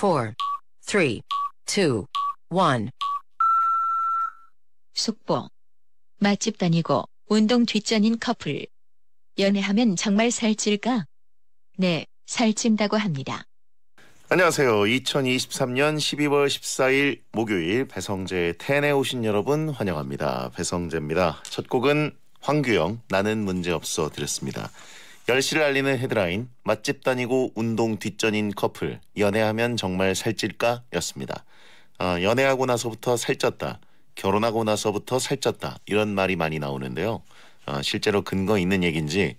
4, 보 맛집 다니고 운동 뒷전인 커플. 연애하면 정말 살찔까? 네, 살찐다고 합니다. 안녕하세요. 2023년 12월 14일 목요일 배성재의 텐에 오신 여러분 환영합니다. 배성재입니다. 첫 곡은 황규영 나는 문제없어 드렸습니다. 열시를 알리는 헤드라인 맛집 다니고 운동 뒷전인 커플 연애하면 정말 살찔까 였습니다. 어, 연애하고 나서부터 살쪘다 결혼하고 나서부터 살쪘다 이런 말이 많이 나오는데요. 어, 실제로 근거 있는 얘기인지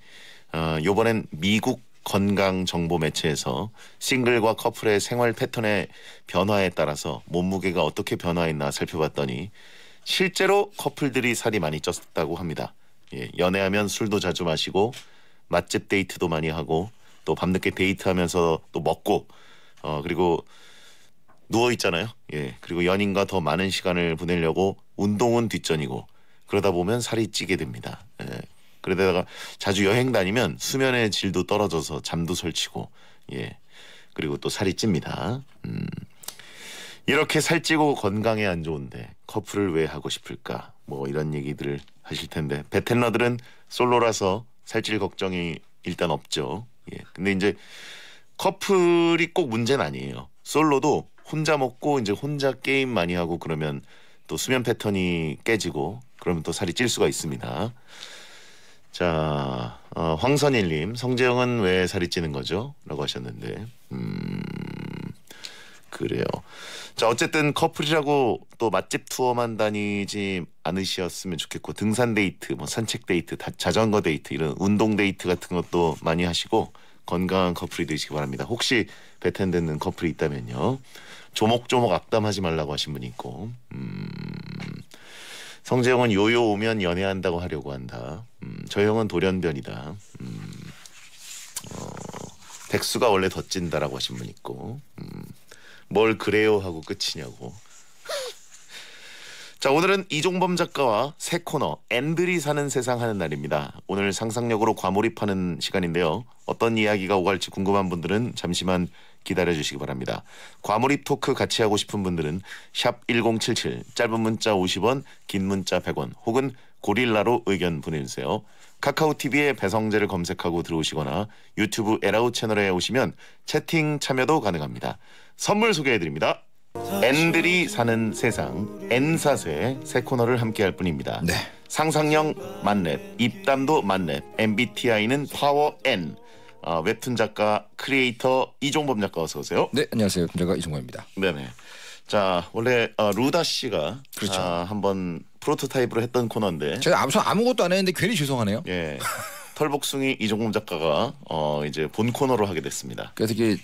어, 요번엔 미국 건강 정보 매체에서 싱글과 커플의 생활 패턴의 변화에 따라서 몸무게가 어떻게 변화했나 살펴봤더니 실제로 커플들이 살이 많이 쪘다고 합니다. 예, 연애하면 술도 자주 마시고 맛집 데이트도 많이 하고 또 밤늦게 데이트하면서 또 먹고 어 그리고 누워 있잖아요. 예. 그리고 연인과 더 많은 시간을 보내려고 운동은 뒷전이고 그러다 보면 살이 찌게 됩니다. 예. 그러다가 자주 여행 다니면 수면의 질도 떨어져서 잠도 설치고 예. 그리고 또 살이 찝니다. 음. 이렇게 살찌고 건강에 안 좋은데 커플을 왜 하고 싶을까? 뭐 이런 얘기들을 하실 텐데 베텐러들은 솔로라서 살찔 걱정이 일단 없죠. 예. 근데 이제 커플이 꼭 문제는 아니에요. 솔로도 혼자 먹고 이제 혼자 게임 많이 하고 그러면 또 수면 패턴이 깨지고 그러면 또 살이 찔 수가 있습니다. 자, 어, 황선일님 성재형은 왜 살이 찌는 거죠? 라고 하셨는데 음... 그래요. 자 어쨌든 커플이라고 또 맛집 투어만 다니지 않으셨으면 좋겠고 등산 데이트, 뭐 산책 데이트, 자전거 데이트 이런 운동 데이트 같은 것도 많이 하시고 건강한 커플이 되시기 바랍니다. 혹시 배텐 듣는 커플이 있다면요. 조목조목 악담하지 말라고 하신 분이 있고 음... 성재형은 요요 오면 연애한다고 하려고 한다. 음, 저 형은 돌연변이다. 음, 어, 백수가 원래 덧진다라고 하신 분 있고 음, 뭘 그래요 하고 끝이냐고. 자 오늘은 이종범 작가와 새 코너 앤들이 사는 세상 하는 날입니다. 오늘 상상력으로 과몰입하는 시간인데요. 어떤 이야기가 오갈지 궁금한 분들은 잠시만 기다려 주시기 바랍니다. 과몰입 토크 같이 하고 싶은 분들은 샵1077 짧은 문자 50원 긴 문자 100원 혹은 고릴라로 의견 보내주세요. 카카오 TV에 배성재를 검색하고 들어오시거나 유튜브 에라우 채널에 오시면 채팅 참여도 가능합니다. 선물 소개해드립니다. 앤들이 사는 세상 앤사세 새 코너를 함께할 뿐입니다. 네. 상상형 만렙, 입담도 만렙, MBTI는 파워 N. 어, 웹툰 작가 크리에이터 이종범 작가 어서 오세요. 네, 안녕하세요. 웹툰 작가 이종범입니다. 네네. 자, 원래 어, 루다 씨가 그렇죠. 아, 한번 프로토타입으로 했던 코너인데 제가 아무 아무것도 안 했는데 괜히 죄송하네요. 예. 털복숭이 이종범 작가가 어, 이제 본 코너로 하게 됐습니다. 그래서 이게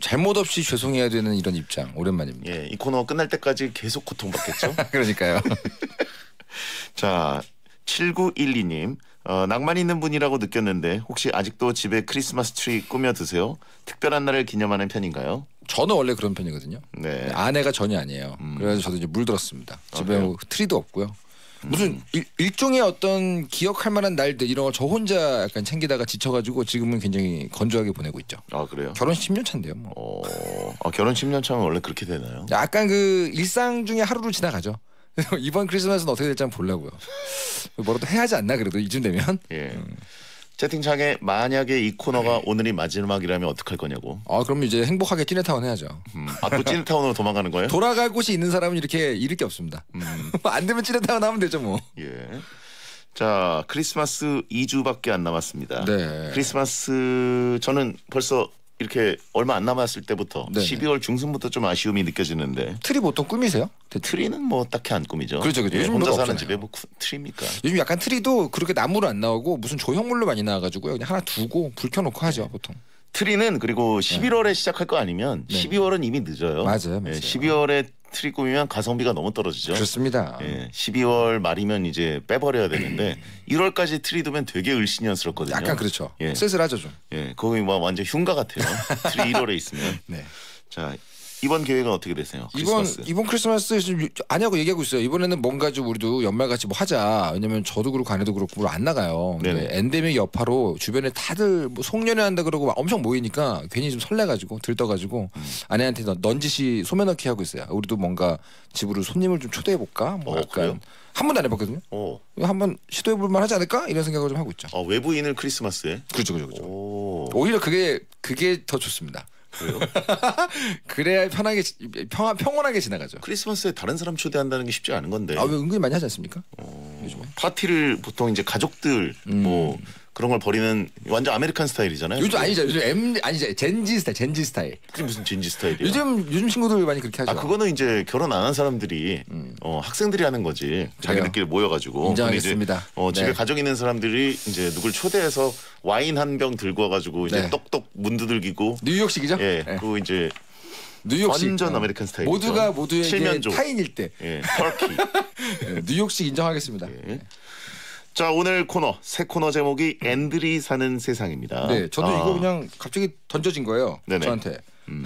잘못 없이 죄송해야 되는 이런 입장 오랜만입니다. 예, 이 코너 끝날 때까지 계속 고통받겠죠. 그러니까요. 자, 7912님. 어, 낭만 있는 분이라고 느꼈는데 혹시 아직도 집에 크리스마스 트리 꾸며 드세요? 특별한 날을 기념하는 편인가요? 저는 원래 그런 편이거든요. 네. 아내가 전혀 아니에요. 음. 그래서 저도 이제 물들었습니다. 집에 아, 뭐 트리도 없고요. 무슨 일, 종의 어떤 기억할 만한 날들 이런 걸 저 혼자 약간 챙기다가 지쳐가지고 지금은 굉장히 건조하게 보내고 있죠. 아 그래요? 결혼 10년 차인데요. 뭐. 어, 아 결혼 10년 차면 원래 그렇게 되나요? 약간 그 일상 중에 하루로 지나가죠. 이번 크리스마스는 어떻게 될지 한번 보려고요. 뭐라도 해야지 않나 그래도 이쯤 되면. 예. 음. 채팅창에 만약에 이 코너가 네. 오늘이 마지막이라면 어떡할 거냐고. 아 그럼 이제 행복하게 찐해타운 해야죠. 음. 아또 찐타운으로 도망가는 거예요? 돌아갈 곳이 있는 사람은 이렇게 잃을 게 없습니다. 음. 안 되면 찐해타운 하면 되죠 뭐. 예. 자 크리스마스 2주밖에 안 남았습니다. 네. 크리스마스 저는 벌써 이렇게 얼마 안 남았을 때부터 네네. 12월 중순부터 좀 아쉬움이 느껴지는데 트리 보통 꿈이세요 트리는 뭐 딱히 안꿈이죠 그렇죠, 그렇죠. 예, 혼자 사는 없잖아요. 집에 뭐 트리입니까? 요즘 약간 트리도 그렇게 나무로 안 나오고 무슨 조형물로 많이 나와가지고요. 그냥 하나 두고 불 켜놓고 하죠 네. 보통. 트리는 그리고 11월에 네. 시작할 거 아니면 네. 12월은 이미 늦어요. 맞아요. 맞아요. 예, 12월에 트리꾸미면 가성비가 너무 떨어지죠. 그렇습니다. 예, 12월 말이면 이제 빼버려야 되는데 1월까지 트리두면 되게 을신년스럽거든요. 약간 그렇죠. 예. 쓸쓸하죠 좀. 예, 거기 뭐 완전 흉가 같아요. 트리 1월에 있으면. 네. 자 이번 계획은 어떻게 되세요? 이번 이번 크리스마스 아니하고 그 얘기하고 있어요. 이번에는 뭔가 좀 우리도 연말 같이 뭐 하자. 왜냐면 저도 그렇고 아내도 그렇고 안 나가요. 근데 엔데믹 여파로 주변에 다들 뭐 송년회 한다 그러고 엄청 모이니까 괜히 좀 설레가지고 들떠가지고 음. 아내한테 넌지시 소매넣기 하고 있어요. 우리도 뭔가 집으로 손님을 좀 초대해 볼까? 뭐 어, 약간 한 번도 안 해봤거든요. 어. 한번 시도해볼 만하지 않을까 이런 생각을 좀 하고 있죠. 어, 외부인을 크리스마스에. 그렇죠, 그렇죠, 그렇죠. 오. 오히려 그게 그게 더 좋습니다. 왜요? 그래야 편하게 평, 화 평온하게 지나가죠. 크리스마스에 다른 사람 초대한다는 게 쉽지 않은 건데. 아 은근히 많이 하지 않습니까? 어... 파티를 보통 이제 가족들 음. 뭐 그런 걸 버리는 완전 아메리칸 스타일이잖아요. 요즘 아니죠. 요즘 M 아니죠. 젠지 스타일, 젠지 스타일. 그게 무슨 젠지 스타일이야? 요즘 요즘 친구들 많이 그렇게 하죠. 아 그거는 이제 결혼 안 한 사람들이 음. 어, 학생들이 하는 거지. 자기들끼리 모여가지고. 인정하겠습니다. 이제, 어, 집에 네. 가정 있는 사람들이 이제 누굴 초대해서 와인 한 병 들고 와가지고 이제 네. 똑똑 문 두들기고. 뉴욕식이죠? 예. 네. 그 이제 뉴욕식 완전 네. 아메리칸 스타일. 모두가 모두에게 칠면조. 타인일 때. 예. 터키. 네, 뉴욕식 인정하겠습니다. 예. 네. 자 오늘 코너 새 코너 제목이 앤들이 사는 세상입니다. 네, 저도 아. 이거 그냥 갑자기 던져진 거예요. 네네. 저한테. 음.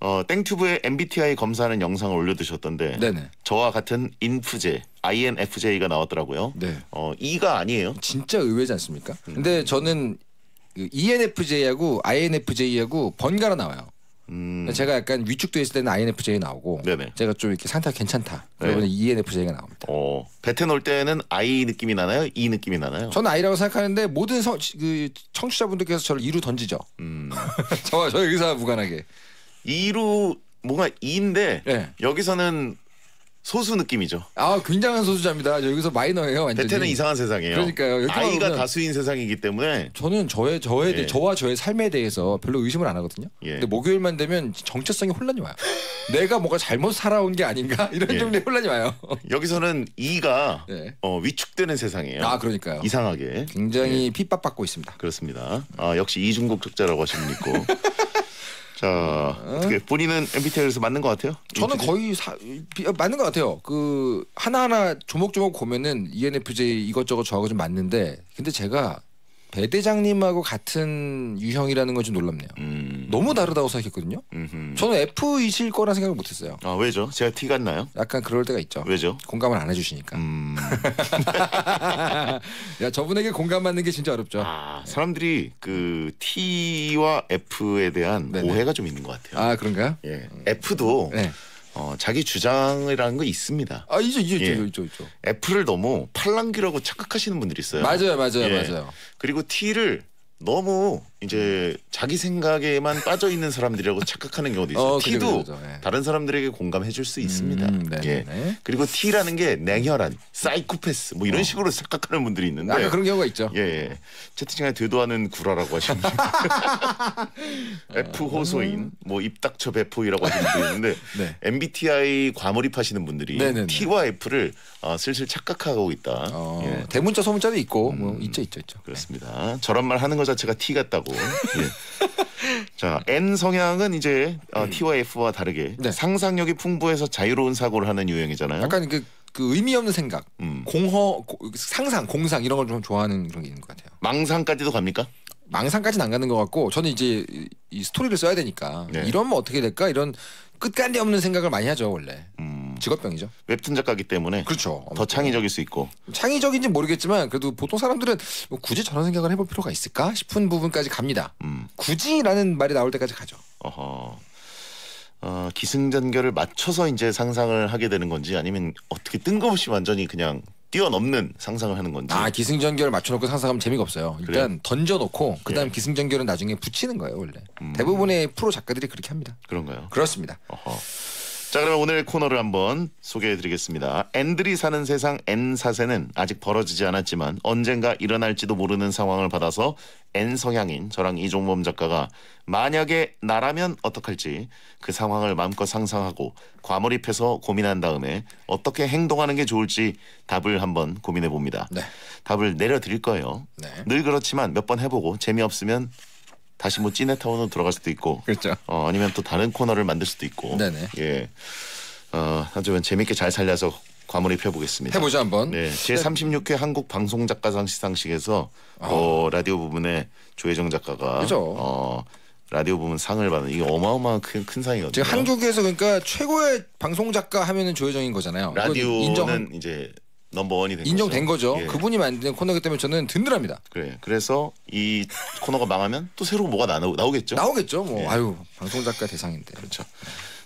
어, 땡튜브에 MBTI 검사하는 영상을 올려두셨던데 네네. 저와 같은 인프제 INFJ가 나왔더라고요. 네. 어, E가 아니에요. 진짜 의외지 않습니까? 음. 근데 저는 그 ENFJ하고 INFJ하고 번갈아 나와요. 음. 제가 약간 위축돼 있을 때는 INFJ 나오고 네네. 제가 좀 이렇게 상태가 괜찮다 그러면 네. ENFJ가 나옵니다. 어. 뱉어놓을 때는 I 느낌이 나나요? E 느낌이 나나요? 저는 I라고 생각하는데 모든 서, 그 청취자분들께서 저를 이로 던지죠. 음. 저와 저의 사 무관하게. 이로 뭔가 E인데 네. 여기서는 소수 느낌이죠. 아 굉장한 소수자입니다. 여기서 마이너예요. 완전히. 베테는 이상한 세상이에요. 그러니까요. 아이가 다수인 세상이기 때문에 저는 저의 저에 예. 저와 저의 삶에 대해서 별로 의심을 안 하거든요. 예. 근데 목요일만 되면 정체성이 혼란이 와요. 내가 뭔가 잘못 살아온 게 아닌가 이런 예. 종류의 혼란이 와요. 여기서는 이가 예. 어, 위축되는 세상이에요. 아 그러니까요. 이상하게 굉장히 예. 핍박받고 있습니다. 그렇습니다. 아, 역시 이중국 적자라고 하시는 있고. 자 어떻게 본인은 MBTI에서 맞는 것 같아요? 저는 거의 사, 어, 맞는 것 같아요. 그 하나하나 조목조목 보면은 ENFJ 이것저것 저하고 좀 맞는데 근데 제가 배 대장님하고 같은 유형이라는 건 좀 놀랍네요. 음. 너무 다르다고 생각했거든요. 음흠. 저는 F이실 거라 생각을 못했어요. 아 왜죠? 제가 T 같나요? 약간 그럴 때가 있죠. 왜죠? 공감을 안 해주시니까. 음. 야 저분에게 공감받는 게 진짜 어렵죠. 아, 사람들이 그 T와 F에 대한 네네. 오해가 좀 있는 것 같아요. 아 그런가요? 예. F도 네. 어, 자기 주장이라는 거 있습니다. 아 있죠 있죠 예. 있죠 있죠. 애플을 너무 팔랑귀라고 착각하시는 분들이 있어요. 맞아요 맞아요 예. 맞아요. 그리고 T를 너무 이제 자기 생각에만 빠져 있는 사람들이라고 착각하는 경우도 있어요. 어, T도 그죠, 그죠. 예. 다른 사람들에게 공감해 줄수 음, 있습니다. 음, 네, 예. 네. 그리고 티라는게 냉혈한, 사이코패스 뭐 이런 어. 식으로 착각하는 분들이 있는데 아, 그런 경우가 있죠. 예, 예. 채팅창에 대도하는 구라라고 하시는데 F 어. 호소인, 뭐 입닥쳐 배포이라고 하시는 분이 있는데 네. MBTI 과몰입하시는 분들이 네네네. T와 F를 어, 슬슬 착각하고 있다. 어, 예. 대문자 소문자도 있고 뭐 음, 뭐 있죠, 있죠, 있죠. 그렇습니다. 저런 말 하는 거 자체가 T 같다고. 예. 자, N 성향은 이제 어, 음. T와 F와 다르게 네. 상상력이 풍부해서 자유로운 사고를 하는 유형이잖아요. 약간 그, 그 의미 없는 생각, 음. 공허, 고, 상상, 공상 이런 걸 좀 좋아하는 그런 게 있는 것 같아요. 망상까지도 갑니까? 망상까지는 안 가는 것 같고 저는 이제 이 스토리를 써야 되니까 네. 이런뭐 어떻게 될까 이런 끝간데 없는 생각을 많이 하죠 원래. 음. 직업병이죠. 웹툰 작가기 때문에 그렇죠. 더 창의적일 수 있고 창의적인지 모르겠지만 그래도 보통 사람들은 뭐 굳이 저런 생각을 해볼 필요가 있을까 싶은 부분까지 갑니다. 음. 굳이라는 말이 나올 때까지 가죠. 어허. 어, 기승전결을 맞춰서 이제 상상을 하게 되는 건지 아니면 어떻게 뜬금없이 완전히 그냥 뛰어넘는 상상을 하는 건지. 아 기승전결 맞춰놓고 상상하면 재미가 없어요. 일단 그래요? 던져놓고 그다음 예. 기승전결은 나중에 붙이는 거예요 원래. 음. 대부분의 프로 작가들이 그렇게 합니다. 그런가요? 그렇습니다. 어허. 자 그러면 오늘 코너를 한번 소개해드리겠습니다. 앤들이 사는 세상 N 사세는 아직 벌어지지 않았지만 언젠가 일어날지도 모르는 상황을 받아서 N 성향인 저랑 이종범 작가가 만약에 나라면 어떡할지 그 상황을 마음껏 상상하고 과몰입해서 고민한 다음에 어떻게 행동하는 게 좋을지 답을 한번 고민해 봅니다. 네. 답을 내려드릴 거예요. 네. 늘 그렇지만 몇 번 해보고 재미없으면 다시 뭐 찌네타운으로 들어갈 수도 있고 그렇죠. 어, 아니면 또 다른 코너를 만들 수도 있고 네네. 예. 어, 아주 재밌게 잘 살려서 과몰입해 보겠습니다. 해보자 한번. 네, 제 36회 한국 방송 작가상 시상식에서 아. 어, 라디오 부분에 조혜정 작가가 그죠. 어, 라디오 부분 상을 받는 이게 어마어마한 큰, 큰 상이거든요. 지금 한국에서 그러니까 최고의 방송 작가 하면은 조혜정인 거잖아요. 라디오는 인정... 이제 넘버원이 된 인정된 거죠. 예. 그분이 만든 코너기 때문에 저는 든든합니다. 그래. 그래서 이 코너가 망하면 또 새로 뭐가 나오, 나오겠죠. 나오겠죠. 뭐 예. 아유 방송 작가 대상인데. 그렇죠.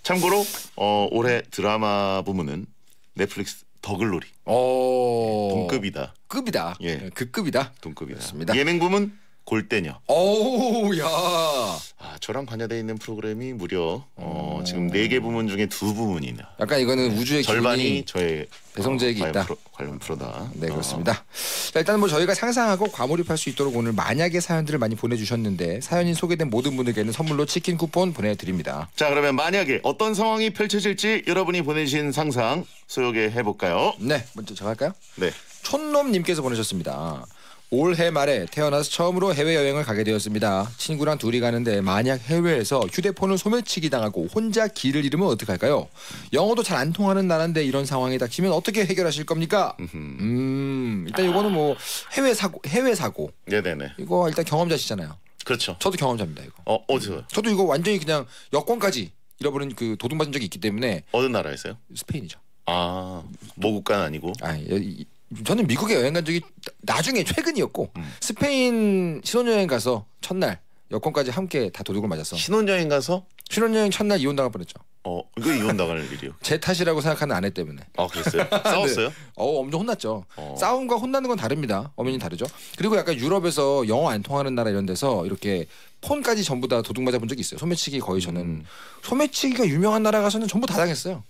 참고로 어, 올해 드라마 부문은 넷플릭스 더글로리. 어... 예, 동급이다. 급이다. 예. 급급이다. 네, 그 동급이다. 습니다 예능 부문 골대녀. 오우야. 아, 저랑 관여돼 있는 프로그램이 무려 어, 지금 네개 부문 중에 두 부문이네요. 약간 이거는 네, 우주의 절반이 저의 배성재에게 어, 있다. 프로, 관련 프로다. 네 어. 그렇습니다. 자, 일단 뭐 저희가 상상하고 과몰입할 수 있도록 오늘 만약의 사연들을 많이 보내주셨는데 사연이 소개된 모든 분들께는 선물로 치킨 쿠폰 보내드립니다. 자 그러면 만약에 어떤 상황이 펼쳐질지 여러분이 보내신 상상 소요 해볼까요? 네 먼저 제가 할까요? 네. 촌놈님께서 보내셨습니다. 올해 말에 태어나서 처음으로 해외여행을 가게 되었습니다. 친구랑 둘이 가는데 만약 해외에서 휴대폰을 소매치기 당하고 혼자 길을 잃으면 어떡할까요? 영어도 잘 안 통하는 나라인데 이런 상황이 닥치면 어떻게 해결하실 겁니까? 음, 일단 이거는 뭐 해외 사고, 해외 사고. 네네네. 이거 일단 경험자시잖아요. 그렇죠. 저도 경험자입니다 이거. 어어디서 음. 저도 이거 완전히 그냥 여권까지 잃어버린 그 도둑 맞은 적이 있기 때문에 어느 나라에서요? 스페인이죠. 아 모국간 뭐 아니고? 아 예, 이, 저는 미국에 여행 간 적이 나중에 최근이었고 음. 스페인 신혼여행 가서 첫날 여권까지 함께 다 도둑을 맞았어. 신혼여행 가서? 신혼여행 첫날 이혼 당할 뻔했죠. 어, 왜 이혼 당할 일이요? 제 탓이라고 생각하는 아내 때문에. 아, 그랬어요? 싸웠어요? 네. 어, 엄청 혼났죠. 어. 싸움과 혼나는 건 다릅니다. 어머니 다르죠. 그리고 약간 유럽에서 영어 안 통하는 나라 이런 데서 이렇게 폰까지 전부 다 도둑 맞아 본 적이 있어요. 소매치기 거의 저는 음. 소매치기가 유명한 나라 가서는 전부 다 당했어요.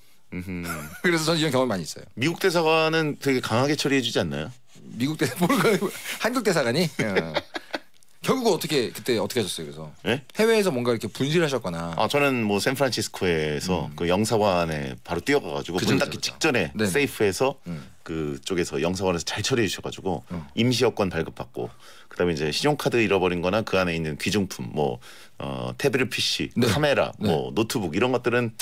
그래서 전 이런 경험이 많이 있어요. 미국 대사관은 되게 강하게 처리해주지 않나요? 미국 대 한국 대사관이 어. 결국 어떻게 그때 어떻게 하셨어요? 그래서 예? 해외에서 뭔가 이렇게 분실하셨거나 아 저는 뭐 샌프란시스코에서 음. 그 영사관에 바로 뛰어가가지고 문 닫기 직전에 네네. 세이프에서 음. 그쪽에서 영사관에서 잘 처리해 주셔가지고 어. 음. 임시 여권 발급받고 그다음에 이제 신용카드 잃어버린거나 그 안에 있는 귀중품 뭐 어, 태블릿 PC, 네. 카메라, 네. 뭐 노트북 이런 것들은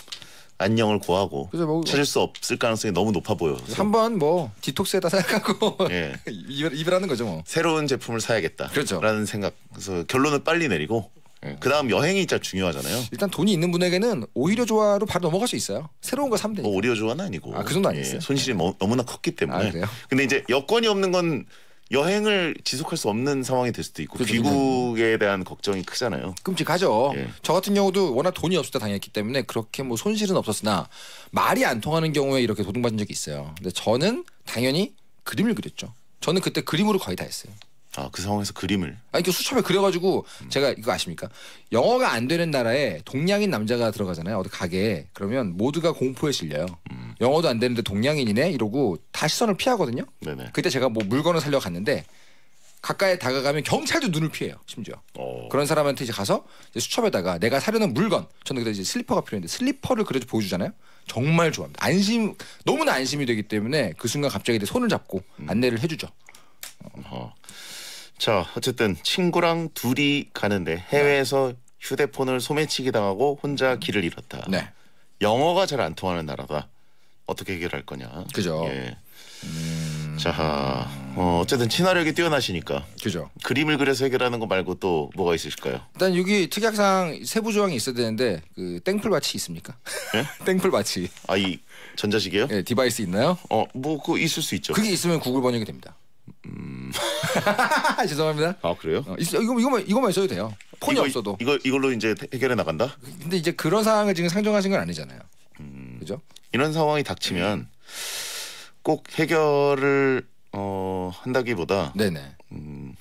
안녕을 구하고 그죠, 뭐, 찾을 수 없을 가능성이 너무 높아 보여요. 한번 뭐 디톡스에다 생각하고 예. 이별, 하는 거죠 뭐. 새로운 제품을 사야겠다. 그렇죠. 라는 생각. 그래서 결론을 빨리 내리고 예. 그다음 여행이 진짜 중요하잖아요. 일단 돈이 있는 분에게는 오히려 좋아로 바로 넘어갈 수 있어요. 새로운 거 사면 뭐 되 오히려 조화는 아니고. 아, 그 정도 아니었요 예, 손실이 네. 너무나 컸기 때문에. 아, 근데 이제 여건이 없는 건 여행을 지속할 수 없는 상황이 될 수도 있고 그렇 그렇죠. 귀국에 대한 걱정이 크잖아요. 끔찍하죠. 예. 저 같은 경우도 워낙 돈이 없을 때 당했기 때문에 그렇게 뭐 손실은 없었으나 말이 안 통하는 경우에 이렇게 도둑맞은 적이 있어요. 근데 저는 당연히 그림을 그렸죠. 저는 그때 그림으로 거의 다 했어요. 아 그 상황에서 그림을 아니 게 수첩에 그려가지고 음. 제가 이거 아십니까 영어가 안 되는 나라에 동양인 남자가 들어가잖아요 어디 가게에 그러면 모두가 공포에 질려요 음. 영어도 안 되는데 동양인이네 이러고 다 시선을 피하거든요. 네네. 그때 제가 뭐 물건을 살려 갔는데 가까이 다가가면 경찰도 눈을 피해요 심지어 오. 어. 그런 사람한테 이제 가서 이제 수첩에다가 내가 사려는 물건 저는 그때 이제 슬리퍼가 필요했는데 슬리퍼를 그래도 보여주잖아요 정말 좋아합니다 안심 너무나 안심이 되기 때문에 그 순간 갑자기 내 손을 잡고 음. 안내를 해주죠 어자 어쨌든 친구랑 둘이 가는데 해외에서 네. 휴대폰을 소매치기 당하고 혼자 길을 잃었다 네. 영어가 잘 안 통하는 나라다 어떻게 해결할 거냐. 그죠. 예. 음... 자, 어, 어쨌든 친화력이 뛰어나시니까. 그죠. 그림을 그려서 해결하는 거 말고 또 뭐가 있으실까요? 일단 여기 특약상 세부 조항이 있어야 되는데 그 땡플밭이 있습니까? 예? 땡플밭이. 아, 이 전자식이요? 예, 디바이스 있나요? 어, 뭐그 있을 수 있죠. 그게 있으면 구글 번역이 됩니다. 음... 죄송합니다. 아 그래요? 어, 이거 이거만 이거만 있도 돼요. 폰이 이거, 없어도. 이거 이걸로 이제 해결해 나간다? 근데 이제 그런 상황을 지금 상정하신 건 아니잖아요. 음... 그죠? 이런 상황이 닥치면 꼭 해결을 어, 한다기보다 네네. 음.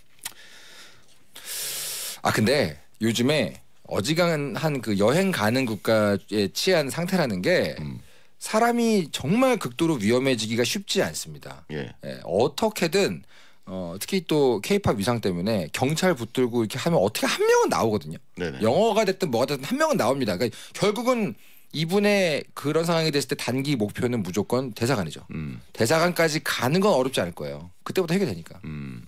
아 근데 요즘에 어지간한 그 여행 가는 국가에 취한 상태라는 게 음. 사람이 정말 극도로 위험해지기가 쉽지 않습니다. 예. 예, 어떻게든 어, 특히 또 케이팝 위상 때문에 경찰 붙들고 이렇게 하면 어떻게 한 명은 나오거든요. 네네. 영어가 됐든 뭐가 됐든 한 명은 나옵니다. 그러니까 결국은 이분의 그런 상황이 됐을 때 단기 목표는 무조건 대사관이죠. 음. 대사관까지 가는 건 어렵지 않을 거예요. 그때부터 해결되니까. 음.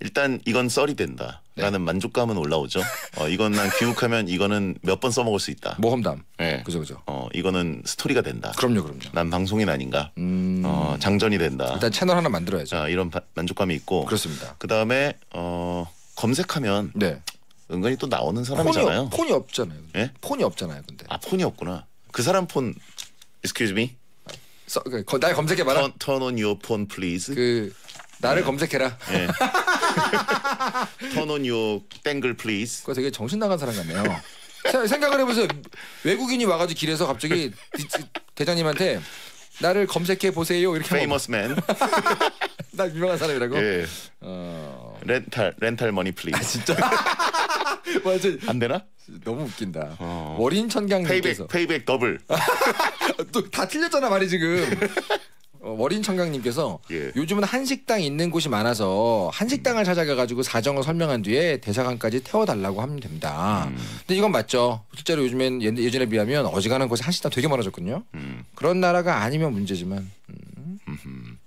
일단 이건 썰이 된다라는 네. 만족감은 올라오죠. 어, 이건 난 귀국하면 이거는 몇 번 써먹을 수 있다. 모험담. 네. 그죠 그죠. 어, 이거는 스토리가 된다. 그럼요 그럼요. 난 방송인 아닌가. 음... 어, 장전이 된다. 일단 채널 하나 만들어야죠. 아, 이런 바, 만족감이 있고. 그렇습니다. 그 다음에 어, 검색하면 네. 은근히 또 나오는 사람이잖아요. 폰이, 폰이 없잖아요. 예? 폰이 없잖아요. 근데. 아 폰이 없구나. 그 사람 폰. Excuse me. 서, 그, 거, 날 검색해 봐라. Turn, turn on your phone, please. 그 나를 네. 검색해라. 네. turn on your b a please. 그 되게 정신 나간 사람 같네요. 생각을 해보세요. 외국인이 와가지고 길에서 갑자기 대장님한테 나를 검색해 보세요. 이렇게. Famous man. 나 유명한 사람이라고. 예. 어... 렌탈 렌탈 머니 플리즈. 아 진짜. 맞아. 뭐 안 되나? 너무 웃긴다. 어. 월인 천강님께서 페이백 페이백 더블. 또 다 틀렸잖아 말이 지금. 어, 월 청강님께서 예. 요즘은 한식당 있는 곳이 많아서 한식당을 찾아가가지고 사정을 설명한 뒤에 대사관까지 태워달라고 하면 됩니다. 음. 근데 이건 맞죠. 실제로 요즘엔 예- 전에 비하면 어지간한 곳에 한식당 되게 많아졌거요 음. 그런 나라가 아니면 문제지만 음.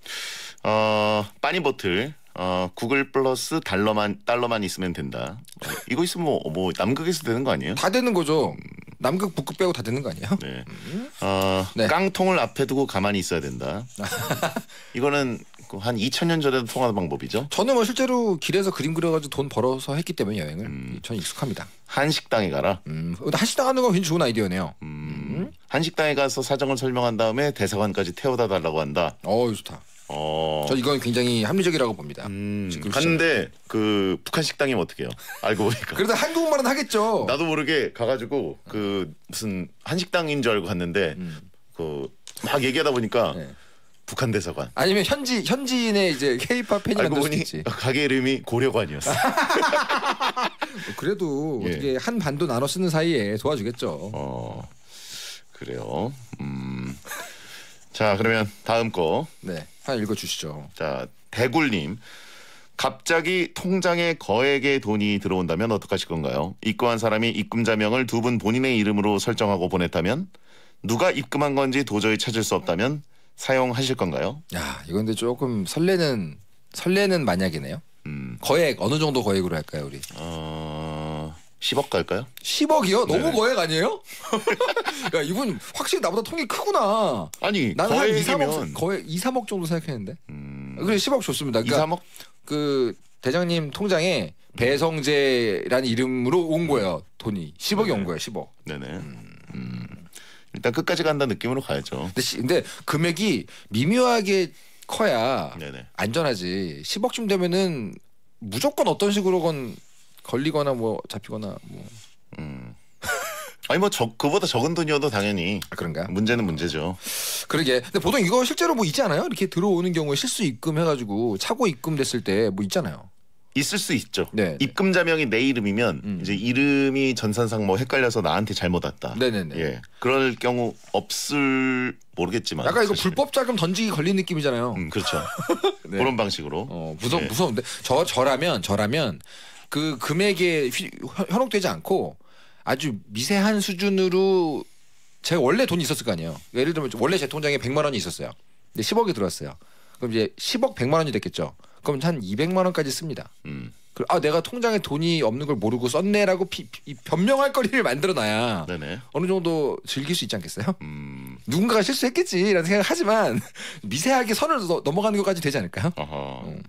어, 빠니 보틀 어, 구글 플러스 달러만 달러만 있으면 된다. 어, 이거 있으면 뭐, 뭐 남극에서 되는 거 아니에요? 다 되는 거죠. 남극 북극 빼고 다 되는 거 아니에요? 네. 음. 어, 네. 깡통을 앞에 두고 가만히 있어야 된다. 이거는 그 한 2000년 전에도 통하는 방법이죠. 저는 뭐 실제로 길에서 그림 그려가지고 돈 벌어서 했기 때문에 여행을 음. 전 익숙합니다. 한식당에 가라. 음, 한식당 가는건 굉장히 좋은 아이디어네요. 음. 음. 한식당에 가서 사정을 설명한 다음에 대사관까지 태워다 달라고 한다. 어, 좋다. 어. 저 이건 굉장히 합리적이라고 봅니다. 음. 갔는데 그 북한 식당이면 어떡해요? 알고 보니까. 그래도 한국말은 하겠죠. 나도 모르게 가가지고 그 무슨 한식당인 줄 알고 갔는데 음. 그막 얘기하다 보니까 네. 북한 대사관. 아니면 현지 현지인의 이제 케이팝 팬이 알고 보니 지 가게 이름이 고려관이었어. 그래도 예. 어떻게 한 반도 나눠 쓰는 사이에 도와주겠죠. 어 그래요. 음. 자 그러면 다음 거. 네. 하나 읽어주시죠. 자 대굴님. 갑자기 통장에 거액의 돈이 들어온다면 어떡하실 건가요? 입금한 사람이 입금자명을 두 분 본인의 이름으로 설정하고 보냈다면 누가 입금한 건지 도저히 찾을 수 없다면 사용하실 건가요? 야 이건데 조금 설레는 설레는 만약이네요. 음. 거액 어느 정도 거액으로 할까요 우리? 어... 10억 갈까요? 10억이요? 너무 거액 아니에요? 야 이분 확실히 나보다 통이 크구나. 아니 나는 한 2, 3억 거액의 2, 3억 정도 생각했는데. 음, 그래 10억 좋습니다. 2, 그러니까 3억? 그 대장님 통장에 배성재라는 이름으로 온 음. 거예요. 돈이 10억이 온 거예요. 10억. 네네. 음. 음, 일단 끝까지 간다 는 느낌으로 가야죠. 근데, 시- 근데 금액이 미묘하게 커야 네네. 안전하지. 10억쯤 되면은 무조건 어떤 식으로건 걸리거나 뭐 잡히거나 뭐. 음. 아니 뭐 저 그보다 적은 돈이어도 당연히 아, 그런가 문제는 문제죠. 그러게. 근데 보통 이거 실제로 뭐 있지 않아요? 이렇게 들어오는 경우에 실수 입금 해가지고 차고 입금 됐을 때 뭐 있잖아요. 있을 수 있죠. 네. 네. 입금자명이 내 이름이면 음. 이제 이름이 전산상 뭐 헷갈려서 나한테 잘못 왔다. 네네네. 네, 네. 예. 그럴 경우 없을 모르겠지만 약간 이거 사실. 불법 자금 던지기 걸린 느낌이잖아요. 음, 그렇죠. 네. 그런 방식으로. 어, 무서 예. 무서운데 저 저라면 저라면 그 금액에 현혹되지 않고 아주 미세한 수준으로 제가 원래 돈이 있었을 거 아니에요. 그러니까 예를 들면 원래 제 통장에 100만 원이 있었어요. 근데 10억이 들어왔어요. 그럼 이제 10억 100만 원이 됐겠죠. 그럼 한 200만 원까지 씁니다. 음. 아 내가 통장에 돈이 없는 걸 모르고 썼네라고 피, 피, 변명할 거리를 만들어놔야 네네. 어느 정도 즐길 수 있지 않겠어요? 음. 누군가가 실수했겠지라는 생각을 하지만 미세하게 선을 넘어가는 것까지 되지 않을까요? 음.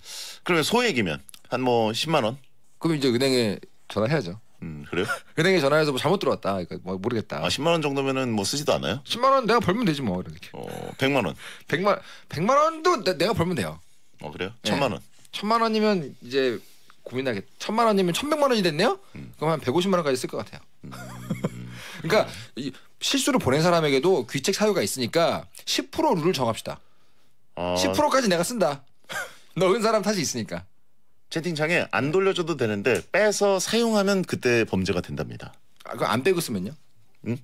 그러면 소액이면 한 뭐 10만 원 그럼 이제 은행에 전화해야죠. 음. 그래요? 은행에 전화해서 뭐 잘못 들어왔다. 그러니까 뭐 모르겠다. 아 10만 원 정도면은 뭐 쓰지도 않아요? 10만 원 내가 벌면 되지 뭐 이렇게. 어 100만 원. 100만 100만 원도 내, 내가 벌면 돼요. 어 그래요? 네. 천만 원. 0만 원이면 이제 고민하게 1 0 0 0만 원이면 1 1 0 0만 원이 됐네요. 음. 그럼 한 150만 원까지 쓸 것 같아요. 음. 그러니까 이, 실수를 보낸 사람에게도 귀책 사유가 있으니까 10% 룰을 정합시다. 아... 10%까지 내가 쓴다. 너은 사람 탓이 있으니까. 채팅창에 안 돌려줘도 되는데 빼서 사용하면 그때 범죄가 된답니다. 아, 그안 떼고 쓰면요? 응?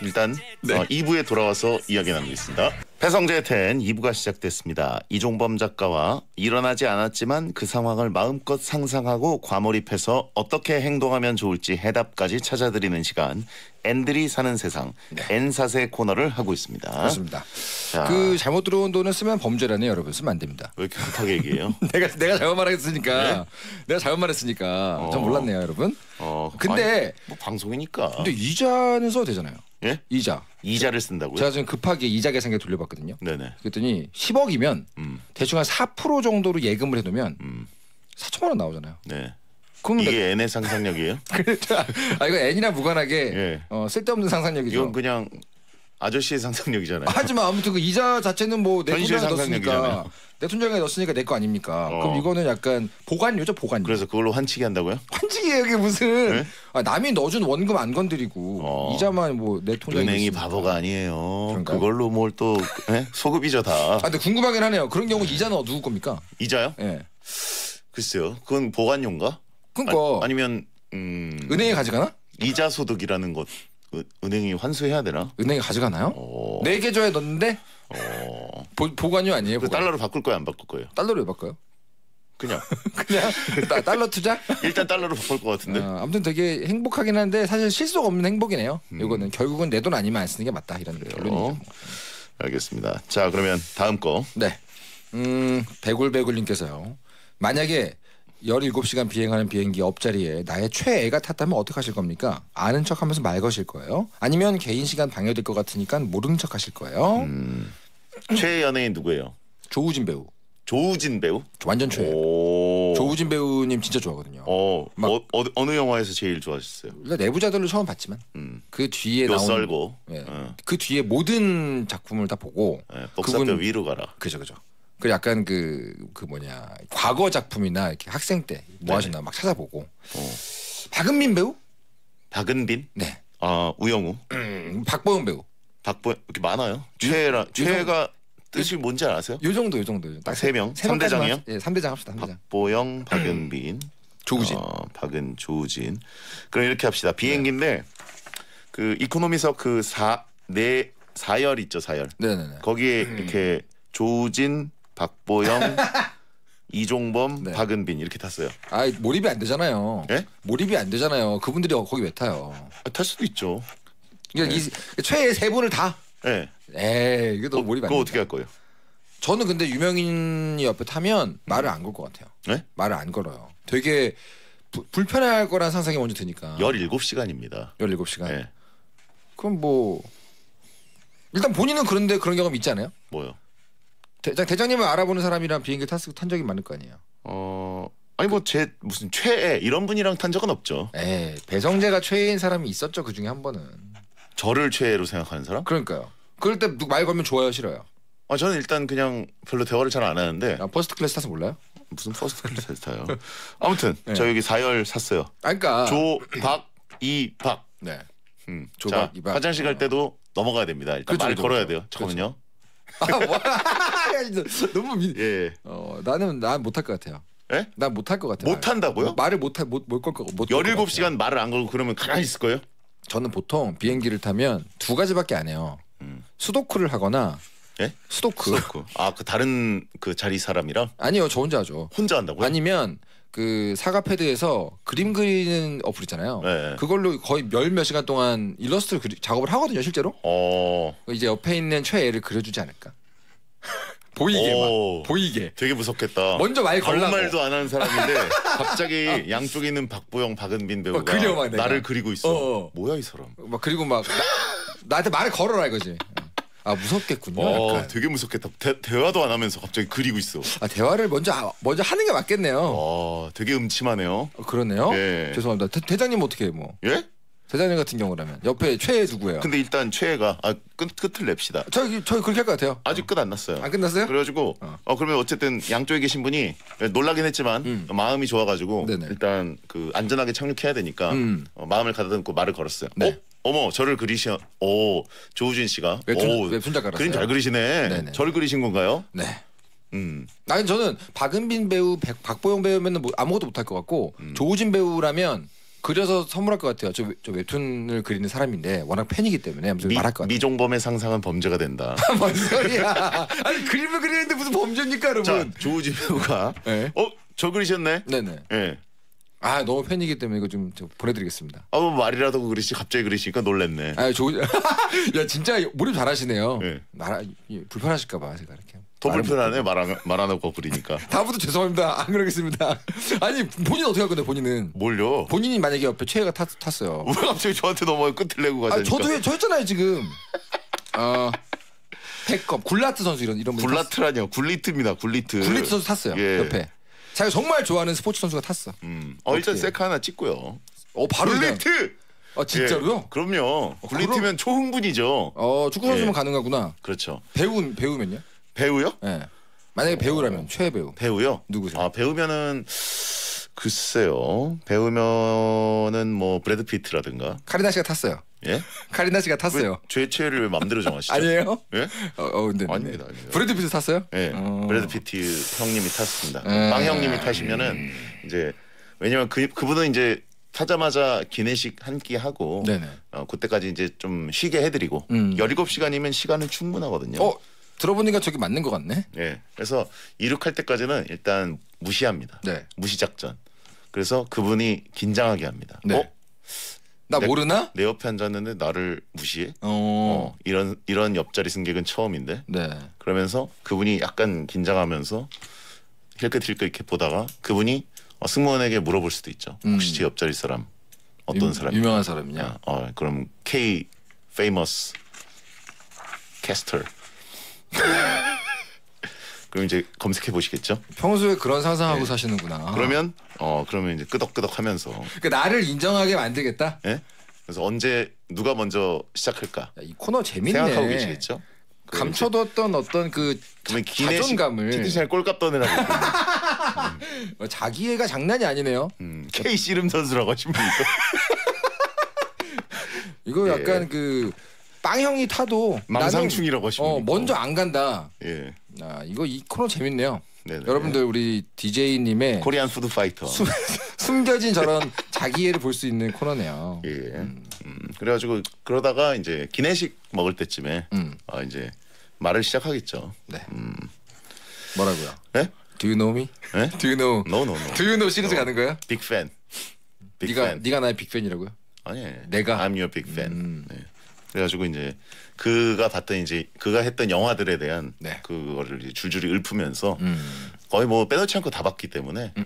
일단 네. 어, 2부에 돌아와서 이야기 나누겠습니다. 배성재의 텐 2부가 시작됐습니다. 이종범 작가와 일어나지 않았지만 그 상황을 마음껏 상상하고 과몰입해서 어떻게 행동하면 좋을지 해답까지 찾아드리는 시간 앤들이 사는 세상 엔사세 네. 코너를 하고 있습니다. 그렇습니다. 자. 그 잘못 들어온 돈은 쓰면 범죄라네요. 여러분 쓰면 안 됩니다. 왜 이렇게 급하게 얘기해요? 내가 내가 잘못 말했으니까 네? 내가 잘못 말했으니까 어. 전 몰랐네요 여러분. 어. 근데 아니, 뭐 방송이니까. 근데 이자는 써도 되잖아요. 예? 이자. 이자를 쓴다고요? 제가 지금 급하게 이자 계산기 돌려봤거든요. 네네. 그랬더니 10억이면 음. 대충 한 4% 정도로 예금을 해놓으면 음. 4천만 원 나오잖아요. 네. 이게 N의 상상력이에요? 그렇죠. 아 이거 N이랑 무관하게 예. 어, 쓸데없는 상상력이죠. 이건 그냥 아저씨의 상상력이잖아요. 아, 하지만 아무튼 그 이자 자체는 뭐내 통장에 넣었으니까 내 통장에 넣었으니까 내 거 아닙니까? 어. 그럼 이거는 약간 보관료죠 보관료. 그래서 그걸로 환치기 한다고요? 환지기예요 이게 무슨 네? 아, 남이 넣어준 원금 안 건드리고 어. 이자만 뭐내 통장에 은행이 넣었으니까. 바보가 아니에요. 그런가요? 그걸로 뭘또 예? 소급이죠 다. 아 근데 궁금하긴 하네요. 그런 경우 이자는 누구 겁니까? 이자요? 예. 글쎄요. 그건 보관용가? 그러니까 아, 아니면 음, 은행에 가져가나? 이자 소득이라는 것 은, 행이 환수해야 되나? 은행에 가져가나요? 어. 네 계좌에 넣는데 어. 보, 보관료 아니에요? 보관. 달러로 바꿀 거예요, 안 바꿀 거예요? 달러로 왜 바꿔요? 그냥 그냥 따, 달러 투자? 일단 달러로 바꿀 것 같은데. 아, 아무튼 되게 행복하긴 한데 사실 실속 없는 행복이네요. 음. 이거는 결국은 내 돈 아니면 안 쓰는 게 맞다 이런 그래요. 결론이죠. 뭐. 알겠습니다. 자 그러면 다음 거. 네. 음, 배굴배굴님께서요. 만약에 1 7 시간 비행하는 비행기 옆자리에 나의 최애가 탔다면 어떡하실 겁니까? 아는 척하면서 말 거실 거예요? 아니면 개인 시간 방해될 것 같으니까 모르는 척하실 거예요? 음. 최애 연예인 누구예요? 조우진 배우. 조우진 배우? 완전 최애. 오. 조우진 배우님 진짜 좋아하거든요. 어, 막 어, 어 느 영화에서 제일 좋아하셨어요? 내부자들로 처음 봤지만 음. 그 뒤에 나온 썰고 예, 어. 그 뒤에 모든 작품을 다 보고 예, 복사뼈 그분, 위로 가라. 그죠 그죠. 그 약간 그, 그 뭐냐 과거 작품이나 이렇게 학생 때 뭐 하셨나 막 찾아보고 어. 박은민 배우? 박은빈? 네. 아 우영우. 음, 박보영 배우. 박보 이렇게 많아요. 최라 최가 뜻이 뭔지 아세요? 요 정도 요 정도. 딱세 아, 명. 삼대장이요 예, 삼대장 합시다. 3대장. 박보영, 박은빈, 조우진. 어, 박은 조우진. 그럼 이렇게 합시다. 비행기인데 네. 그 이코노미석 그사네 사열 있죠, 사열. 네, 네, 네. 거기에 음. 이렇게 조우진, 박보영, 이종범, 네. 박은빈 이렇게 탔어요. 아 몰입이 안 되잖아요. 예? 몰입이 안 되잖아요. 그분들이 어, 거기 왜 타요? 아, 탈 수도 있죠. 그러니까 네. 이 최애 세 분을 다. 예. 네. 에이 이게 너무 어, 몰입 안 돼. 그 어떻게 할 거예요? 저는 근데 유명인 옆에 타면 말을 음. 안걸 것 같아요. 네? 말을 안 걸어요. 되게 부, 불편할 거란 상상이 먼저 드니까. 17시간입니다. 17시간. 네. 예. 그럼 뭐 일단 본인은 그런데 그런 경험 있잖아요. 뭐요? 대, 대장님을 알아보는 사람이랑 비행기 탔을 탄 적이 많을 거 아니에요. 어 아니 뭐 제 무슨 최애 이런 분이랑 탄 적은 없죠. 에 예, 배성재가 최애인 사람이 있었죠 그 중에 한 번은. 저를 최애로 생각하는 사람? 그러니까요. 그럴 때말 걸면 좋아요 싫어요. 아 저는 일단 그냥 별로 대화를 잘 안 하는데. 아, 퍼스트 클래스 타서 몰라요? 무슨 퍼스트 클래스 타요? 아무튼 네. 저 여기 사열 샀어요. 아, 그러니까 조박 이박. 네. 음. 조박 이박. 화장실 갈 때도 넘어가야 됩니다. 일단 그쵸, 말 걸어야 돼요. 잠깐만요. 아, 뭐? 너무 미... 예. 어, 나는 난 못 할 것 같아요. 예? 난 못할 것 같아요. 못 한다고요? 말을 못못못걸 거. 못1시간 말을 안 걸고 그러면 가만히 있을 거예요? 저는 보통 비행기를 타면 두 가지밖에 안 해요. 음. 수도쿠를 하거나 예? 수도쿠. 수도쿠. 아, 그 다른 그 자리 사람이랑? 아니요, 저 혼자 하죠. 혼자 한다고요? 아니면 그 사과 패드에서 그림 그리는 어플 있잖아요. 네. 그걸로 거의 몇 몇 시간 동안 일러스트 그리, 작업을 하거든요, 실제로. 어. 이제 옆에 있는 최애를 그려주지 않을까. 보이게 오, 막 보이게 되게 무섭겠다 먼저 말걸라 아무 말도 안 하는 사람인데 갑자기 아. 양쪽에 있는 박보영 박은빈 배우가 그려, 막, 나를 그리고 있어 어어. 어. 뭐야 이 사람 막 그리고 막 나, 한테 말을 걸어라 이거지 아 무섭겠군요. 어, 약간. 되게 무섭겠다. 대, 화도안 하면서 갑자기 그리고 있어. 아 대화를 먼저 아, 먼저 하는 게 맞겠네요. 어, 되게 음침하네요. 어, 그러네요. 예. 죄송합니다. 대, 대장님 어떻게 해, 뭐? 예? 대장님 같은 경우라면 옆에 최애 누구예요? 근데 일단 최애가 아, 끝 끝을 냅시다. 저기저기 그렇게 할 것 같아요. 아직 끝 안 났어요. 안 끝났어요? 그래가지고 어. 어, 그러면 어쨌든 양쪽에 계신 분이 놀라긴 했지만 음. 마음이 좋아가지고 네네. 일단 그 안전하게 착륙해야 되니까 음. 어, 마음을 가다듬고 말을 걸었어요. 네. 어? 어머 저를 그리시 오 조우진 씨가 웹툰, 오, 웹툰 작가라서 그림 잘 그리시네. 네네. 저를 그리신 건가요? 네. 음. 아니 저는 박은빈 배우, 백, 박보영 배우면은 뭐 아무것도 못할 것 같고 음. 조우진 배우라면 그려서 선물할 것 같아요. 저, 저 웹툰을 그리는 사람인데 워낙 팬이기 때문에 무슨 미, 말할 것 같아요. 미종범의 상상은 범죄가 된다. 아, 뭔 소리야? 아니 그림을 그리는데 무슨 범죄입니까, 여러분? 자, 조우진 배우가 네. 어저 그리셨네. 네네. 예. 네. 아 너무 팬이기 때문에 이거 좀 보내드리겠습니다. 아뭐 말이라도 그러시 갑자기 그러시니까 놀랬네. 아 좋. 야 진짜 몰입 잘하시네요. 예. 네. 말 불편하실까봐 제가 이렇게. 더 불편하네 말안 하고 부리니까. 다음부터 죄송합니다. 안 아, 그러겠습니다. 아니 본인 어떻게 할 건데 본인은? 뭘요? 본인이 만약에 옆에 최애가 탔, 탔어요. 왜 갑자기 저한테 넘어요 끝을 내고 아, 가자니까. 아, 저도 저였잖아요 지금. 어. 백컵 굴라트 선수 이런 이런 굴라트라뇨 굴리트입니다 굴리트. 굴리트 선수 탔어요 예. 옆에. 자기가 정말 좋아하는 스포츠 선수가 탔어. 음. 어 일단 세떻카 하나 찍고요. 어 바로 그리트아 진짜로요? 예, 그럼요. 굴리트면 어, 초흥분이죠. 어 축구 선수면 예. 가능하구나. 그렇죠. 배우 배우면요? 배우요? 예. 만약에 배우라면 어. 최애 배우. 배우요? 누구세요? 아 배우면은 글쎄요. 배우면은 뭐 브래드 피트라든가. 카리나 씨가 탔어요. 예? 카리나 씨가 탔어요. 제 체를 왜 마음대로 정하시죠? 아니에요? 예? 어, 어 근데 아닙니다. 아닙니다. 브래드 피트 탔어요? 예. 어. 브래드 피트 형님이 탔습니다. 음. 빵 형님이 타시면은 음. 이제 왜냐면 그 그분은 이제 타자마자 기내식 한 끼 하고 어, 그때까지 이제 좀 쉬게 해드리고 음. 17시간이면 시간은 충분하거든요. 어? 들어보니까 저게 맞는 것 같네. 예. 그래서 이륙할 때까지는 일단 무시합니다. 네. 무시 작전. 그래서 그분이 긴장하게 합니다. 네. 어? 나 모르나? 내 옆에 앉았는데 나를 무시해? 어. 어, 이런 이런 옆자리 승객은 처음인데. 네. 그러면서 그분이 약간 긴장하면서 힐끗힐끗 이렇게 보다가 그분이 어, 승무원에게 물어볼 수도 있죠. 음. 혹시 제 옆자리 사람 어떤 사람? 유명한 사람이냐? 어, 어, 그럼 K famous caster. 그럼 이제 검색해 보시겠죠? 평소에 그런 상상하고 네. 사시는구나. 그러면 어 그러면 이제 끄덕끄덕하면서 그러니까 나를 인정하게 만들겠다. 예? 그래서 언제 누가 먼저 시작할까? 야, 이 코너 재밌네. 생각하고 계시겠죠? 그 감춰뒀던 어떤 그 자, 기내식 자존감을 피드샷 꼴값 떠내라고. 어, 자기애가 장난이 아니네요. 음, K 씨름 선수라고 하신 분이 이거 예. 약간 그 빵형이 타도 망상충이라고 하시는 어, 거죠. 먼저 안 간다. 예. 아 이거 이 코너 재밌네요. 네네. 여러분들 우리 DJ 님의 코리안 푸드 파이터 숨, 숨겨진 저런 자기애를 볼 수 있는 코너네요. 예. 음. 음. 그래가지고 그러다가 이제 기내식 먹을 때쯤에 음. 어, 이제 말을 시작하겠죠. 네. 음. 뭐라고요? 네? Do you know me? 네? Do you know? No, no, no. Do you know 시리즈 no. 가는 거예 Big fan. Big 네가 fan. 네가 나의 빅 팬이라고요? 아니. 내가 I'm your big fan. 음. 네. 그래가지고 이제 그가 봤던 이제 그가 했던 영화들에 대한 네. 그거를 줄줄이 읊으면서 음. 거의 뭐 빼놓지 않고 다 봤기 때문에 음.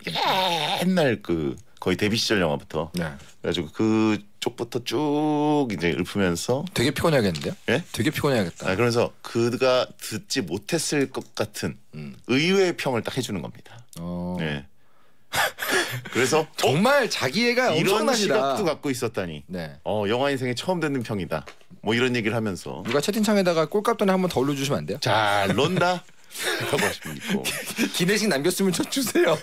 옛날 그 거의 데뷔 시절 영화부터 네. 그래가지고 그쪽부터 쭉 이제 읊으면서 되게 피곤해야겠는데요? 예? 되게 피곤해야겠다. 아, 그러면서 그가 듣지 못했을 것 같은 음. 의외의 평을 딱 해주는 겁니다. 어. 예. 그래서 어? 정말 자기애가 이런 엄청납니다. 시각도 갖고 있었다니. 네. 어, 영화 인생에 처음 듣는 평이다. 뭐 이런 얘기를 하면서 누가 채팅창에다가 꼴값 돈에 한번 더 올려주시면 안 돼요? 자 논다. 라고 하시면 있고 기내식 남겼으면 저 주세요.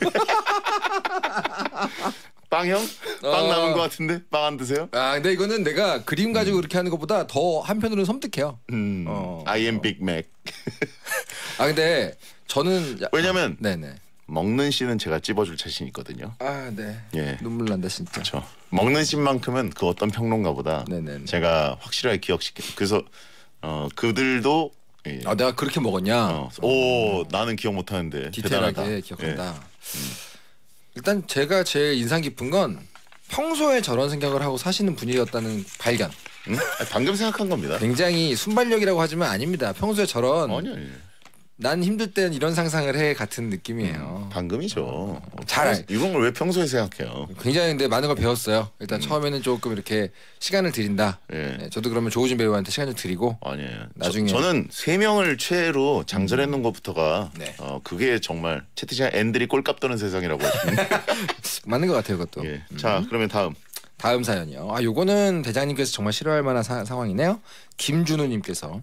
빵형? 빵 어. 남은 것 같은데 빵 안 드세요? 아 근데 이거는 내가 그림 가지고 이렇게 하는 것보다 더 한편으로는 섬뜩해요. 음, 어. I am Big Mac. 아 근데 저는 왜냐면 네네. 네. 먹는 씬은 제가 찝어줄 자신 있거든요. 아 네. 예. 눈물 난다 진짜. 그렇죠. 먹는 씬만큼은 그 어떤 평론가보다 네네. 제가 확실하게 기억시켜. 그래서 어 그들도 예. 아 내가 그렇게 먹었냐. 어, 오 음. 나는 기억 못하는데 디테일하게 대단하다. 기억한다. 예. 음. 일단 제가 제일 인상 깊은 건 평소에 저런 생각을 하고 사시는 분이었다는 발견. 음? 방금 생각한 겁니다. 굉장히 순발력이라고 하지만 아닙니다. 평소에 저런 아니요, 아니요. 난 힘들 땐 이런 상상을 해 같은 느낌이에요. 음, 방금이죠. 어, 잘 어, 이런 걸왜 평소에 생각해요? 굉장히 근데 많은 걸 배웠어요. 일단 음. 처음에는 조금 이렇게 시간을 드린다. 예. 네, 저도 그러면 조우진 배우한테 시간 좀 드리고 아니에요. 나중에 저, 는세 명을 최애로 장전해 놓은 것부터가 네. 어, 그게 정말 채팅창 앤들이 꼴값 떠는 세상이라고 맞는 것 같아요, 그것도. 예. 음. 그러면 다음. 다음 사연이요. 아, 요거는 대장님께서 정말 싫어할 만한 사, 상황이네요. 김준우님께서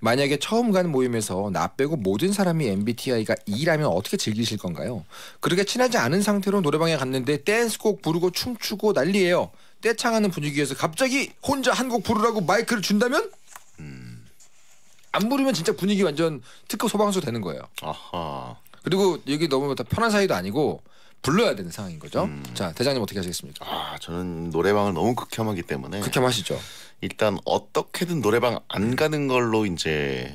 만약에 처음 가는 모임에서 나 빼고 모든 사람이 MBTI가 E라면 어떻게 즐기실 건가요? 그렇게 친하지 않은 상태로 노래방에 갔는데 댄스곡 부르고 춤추고 난리예요. 떼창하는 분위기에서 갑자기 혼자 한 곡 부르라고 마이크를 준다면? 음. 안 부르면 진짜 분위기 완전 특급 소방수 되는 거예요. 아하. 그리고 여기 너무 다 편한 사이도 아니고 불러야 되는 상황인 거죠. 음. 자 대장님 어떻게 하시겠습니까? 아 저는 노래방을 너무 극혐하기 때문에 극혐하시죠. 일단 어떻게든 노래방 안 가는 걸로 이제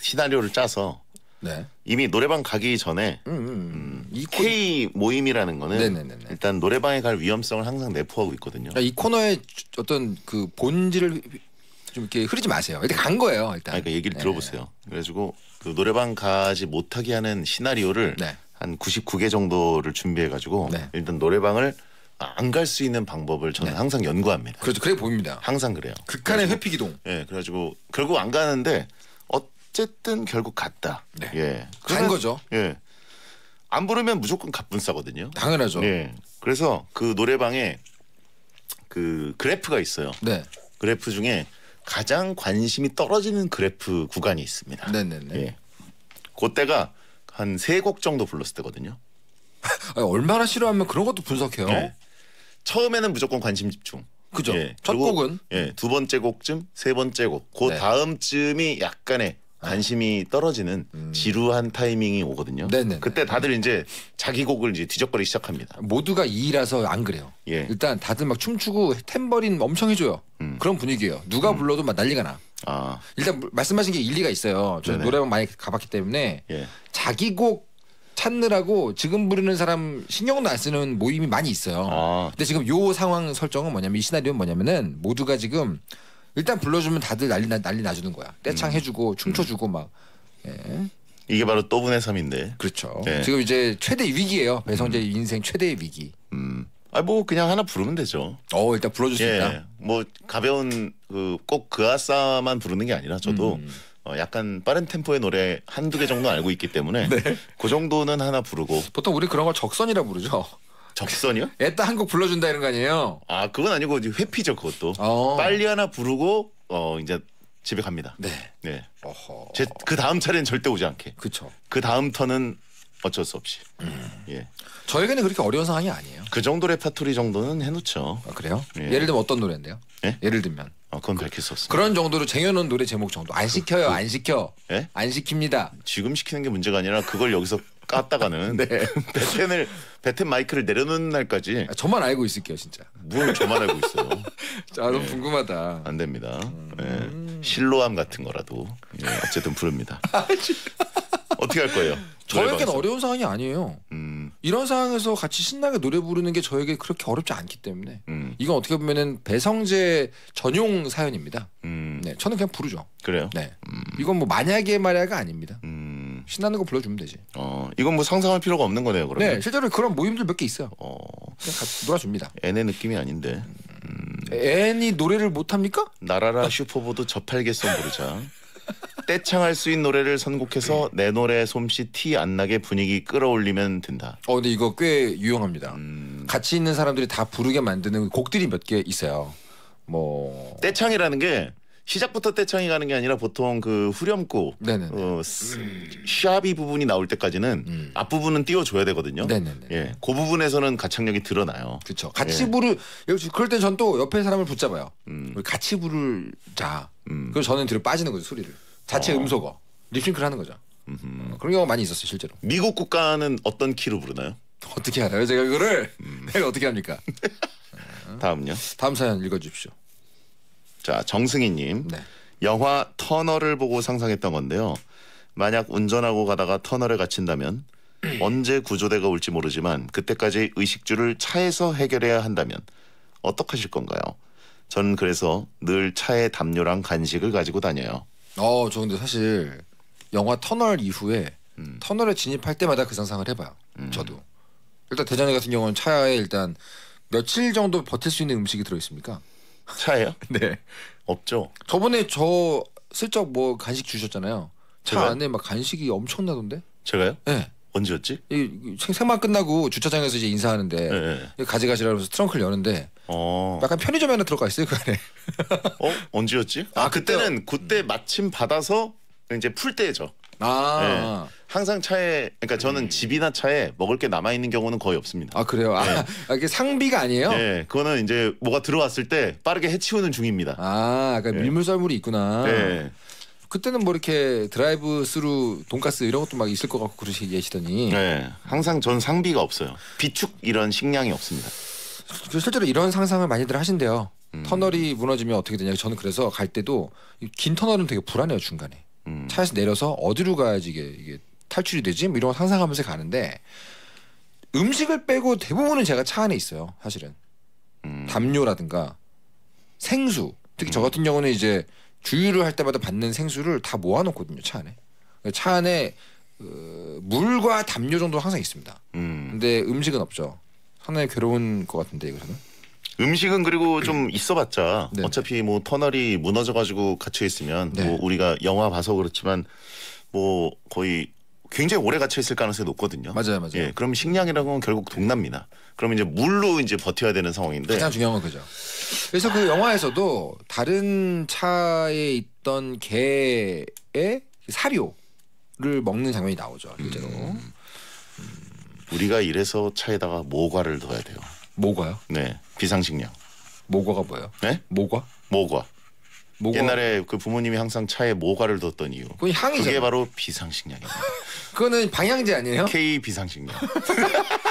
시나리오를 짜서 네. 이미 노래방 가기 전에 음, 음, 음, 음 이 K 코... 모임이라는 거는 네네네네. 일단 노래방에 갈 위험성을 항상 내포하고 있거든요. 그러니까 이 코너의 어떤 그 본질을 좀 이렇게 흐리지 마세요. 일단 간 거예요. 일단. 그러니까 얘기를 네. 들어보세요. 그래가지고 그 노래방 가지 못하게 하는 시나리오를 네. 한 99개 정도를 준비해가지고 네. 일단 노래방을 안갈수 있는 방법을 저는 네. 항상 연구합니다. 그렇죠. 그래 보입니다. 항상 그래요. 극한의 회피 기동. 예, 그래가지고 결국 안 가는데 어쨌든 결국 갔다. 네. 예, 간 거죠. 예, 안 부르면 무조건 갑분싸거든요. 당연하죠. 예, 그래서 그 노래방에 그 그래프가 있어요. 네. 그래프 중에 가장 관심이 떨어지는 그래프 구간이 있습니다. 네네네. 네, 네. 예. 그때가 한 세 곡 정도 불렀을 때거든요. 아니, 얼마나 싫어하면 그런 것도 분석해요. 네. 처음에는 무조건 관심 집중. 그죠. 예, 첫 곡은 예, 두 번째 곡쯤, 세 번째 곡, 그 네. 다음쯤이 약간의 관심이 떨어지는 음. 지루한 타이밍이 오거든요. 네네. 그때 다들 이제 자기 곡을 이제 뒤적거리 기 시작합니다. 모두가 2라서안 그래요. 예. 일단 다들 막 춤추고 템버린 엄청 해줘요. 음. 그런 분위기예요. 누가 음. 불러도 막 난리가 나. 아. 일단 말씀하신 게 일리가 있어요. 저 노래방 많이 가봤기 때문에 예. 자기 곡 찾느라고 지금 부르는 사람 신경도 안 쓰는 모임이 많이 있어요. 아. 근데 지금 요 상황 설정은 뭐냐면 이 시나리오는 뭐냐면은 모두가 지금 일단 불러주면 다들 난리 나, 난리 나주는 거야. 떼창 음. 해주고 춤춰주고 막. 예. 이게 바로 또분의 삶인데. 그렇죠. 네. 지금 이제 최대 위기예요. 배성재 음. 인생 최대의 위기. 음. 아뭐 그냥 하나 부르면 되죠. 어 일단 불러줄 수 예. 뭐 가벼운 그꼭그 그 아싸만 부르는 게 아니라 저도. 음. 어, 약간 빠른 템포의 노래 한두 개 정도 알고 있기 때문에 네. 그 정도는 하나 부르고 보통 우리 그런 걸 적선이라 부르죠. 적선이요? 애따 한 곡 불러준다 이런 거 아니에요? 아 그건 아니고 이제 회피죠 그것도. 어. 빨리 하나 부르고 어 이제 집에 갑니다. 네. 네. 어허. 제그 다음 차례는 절대 오지 않게. 그렇죠. 그 다음 턴은 어쩔 수 없이. 음. 예. 저에게는 그렇게 어려운 상황이 아니에요. 그 정도 레파토리 정도는 해놓죠. 아, 그래요? 예. 를 들면 어떤 노래인데요? 예? 예를 들면 어, 그건 밝혔었어 그런 정도로 쟁여놓은 노래 제목 정도 안 그, 시켜요, 그, 안 시켜, 예? 안 시킵니다. 지금 시키는 게 문제가 아니라 그걸 여기서 깠다가는 네. 배텐을 배텐 마이크를 내려놓는 날까지 아, 저만 알고 있을게요 진짜. 뭘 저만 알고 있어요. 자, 너무 네. 궁금하다. 안 됩니다. 음... 네. 실로암 같은 거라도 네, 어쨌든 부릅니다. 아, 어떻게 할 거예요? 저에겐 어려운 상황이 아니에요. 음. 이런 상황에서 같이 신나게 노래 부르는 게 저에게 그렇게 어렵지 않기 때문에 음. 이건 어떻게 보면은 배성재 전용 사연입니다. 음. 네, 저는 그냥 부르죠. 그래요? 네, 음. 이건 뭐 만약에 말야가 아닙니다. 음. 신나는 거 불러주면 되지. 어, 이건 뭐 상상할 필요가 없는 거네요, 그러면. 네, 실제로 그런 모임들 몇 개 있어요. 어. 그냥 같이 놀아줍니다. N의 느낌이 아닌데. 음. N이 노래를 못 합니까? 나라라 슈퍼보드 저팔계선 부르자. 떼창할 수 있는 노래를 선곡해서 네. 내 노래 솜씨 티 안 나게 분위기 끌어올리면 된다. 어, 근데 이거 꽤 유용합니다. 음. 같이 있는 사람들이 다 부르게 만드는 곡들이 몇 개 있어요. 뭐 떼창이라는 게 시작부터 떼창이 가는 게 아니라 보통 그 후렴구 네네네. 어, 샤비 부분이 나올 때까지는 음. 앞 부분은 띄워줘야 되거든요. 네네네. 예, 그 부분에서는 가창력이 드러나요. 그렇죠. 같이 예. 부를 그럴 땐 전 또 옆에 사람을 붙잡아요. 음. 같이 부를 자. 음. 그래서 저는 뒤로 빠지는 거죠 소리를 자체 어. 음소거 리싱크를 하는 거죠. 어, 그런 경우가 많이 있었어요 실제로. 미국 국가는 어떤 키로 부르나요? 어떻게 알아요? 제가 그거를 음. 내가 어떻게 합니까? 다음요. 어. 다음 사연 읽어주십시오. 자 정승희님 네. 영화 터널을 보고 상상했던 건데요. 만약 운전하고 가다가 터널에 갇힌다면 언제 구조대가 올지 모르지만 그때까지 의식주를 차에서 해결해야 한다면 어떡하실 건가요? 저는 그래서 늘 차에 담요랑 간식을 가지고 다녀요. 어, 저 근데 사실 영화 터널 이후에 음. 터널에 진입할 때마다 그 상상을 해봐요. 음. 저도 일단 대전에 같은 경우는 차에 일단 며칠 정도 버틸 수 있는 음식이 들어 있습니까? 차예요? 네. 없죠. 저번에 저 슬쩍 뭐 간식 주셨잖아요. 차 제가요? 안에 막 간식이 엄청나던데? 제가요? 네. 언제였지? 이 생- 생방 끝나고 주차장에서 이제 인사하는데 네. 네. 가져가시라면서 트렁크를 여는데 어. 약간 편의점 하나 들어가 있어요 그 안에. 어? 언제였지? 아, 아, 그때는 그때 음. 마침 받아서 이제 풀 때죠. 아. 네. 항상 차에 그러니까 저는 집이나 차에 먹을 게 남아 있는 경우는 거의 없습니다. 아 그래요? 아, 네. 아, 이게 상비가 아니에요? 네, 그거는 이제 뭐가 들어왔을 때 빠르게 해치우는 중입니다. 아, 그러니까 네. 밀물썰물이 있구나. 네. 그때는 뭐 이렇게 드라이브 스루 돈가스 이런 것도 막 있을 것 같고 그러시 계시더니. 네, 항상 전 상비가 없어요. 비축 이런 식량이 없습니다. 그 실제로 이런 상상을 많이들 하신대요. 음. 터널이 무너지면 어떻게 되냐. 저는 그래서 갈 때도 긴 터널은 되게 불안해요 중간에. 음. 차에서 내려서 어디로 가야지 이게, 이게 탈출이 되지? 뭐 이런 거 상상하면서 가는데 음식을 빼고 대부분은 제가 차 안에 있어요. 사실은 음. 담요라든가 생수 특히 저 음. 같은 경우는 이제 주유를 할 때마다 받는 생수를 다 모아놓거든요 차 안에 차 안에 그, 물과 담요 정도 항상 있습니다. 음. 근데 음식은 없죠. 상당히 괴로운 것 같은데 이거 는 음식은 그리고 좀 있어봤자 네. 어차피 뭐 터널이 무너져가지고 갇혀 있으면 뭐 네. 뭐 우리가 영화 봐서 그렇지만 뭐 거의 굉장히 오래 갇혀 있을 가능성이 높거든요. 맞아요, 맞아요. 예, 그럼 식량이라는 건 결국 동남미나 그러면 이제 물로 이제 버텨야 되는 상황인데 가장 중요한 건 그죠. 그래서 그 영화에서도 다른 차에 있던 개의 사료를 먹는 장면이 나오죠, 실제로. 음. 우리가 이래서 차에다가 모과를 넣어야 돼요. 모과요? 네. 비상식량. 모과가 뭐예요? 네? 모과? 모과. 모과. 옛날에 그 부모님이 항상 차에 모과를 뒀던 이유. 그 향이죠. 그게 바로 비상식량이에요 그거는 방향제 아니에요? K 비상식량.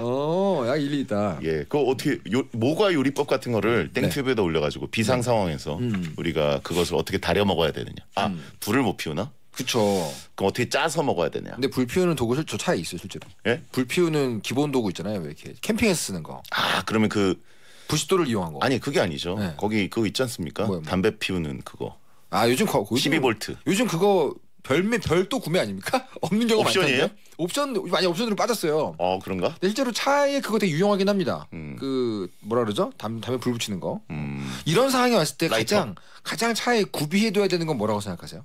어, 야 일리 있다. 예, 그 어떻게 요, 모과 요리법 같은 거를 네. 땡튜브에다 네. 올려가지고 비상 네. 상황에서 음. 우리가 그것을 어떻게 다려 먹어야 되느냐. 아, 음. 불을 못 피우나? 그렇죠 그럼 어떻게 짜서 먹어야 되냐? 근데 불 피우는 도구 실, 저 차에 있어요 실제로. 예? 불 피우는 기본 도구 있잖아요. 왜 이렇게 캠핑에서 쓰는 거. 아 그러면 그 부싯돌을 이용한 거. 아니 그게 아니죠. 네. 거기 그거 있지 않습니까? 뭐요, 뭐. 담배 피우는 그거. 아 요즘 거 12볼트. 요즘 그거 별매 별도 구매 아닙니까? 없는 경우 옵션이에요? 많던데. 옵션 많이 옵션으로 빠졌어요. 어 그런가? 근데 실제로 차에 그거 되게 유용하긴 합니다. 음. 그 뭐라 그러죠? 담 담에 불 붙이는 거. 음. 이런 상황이 왔을 때 라이터. 가장 가장 차에 구비해둬야 되는 건 뭐라고 생각하세요?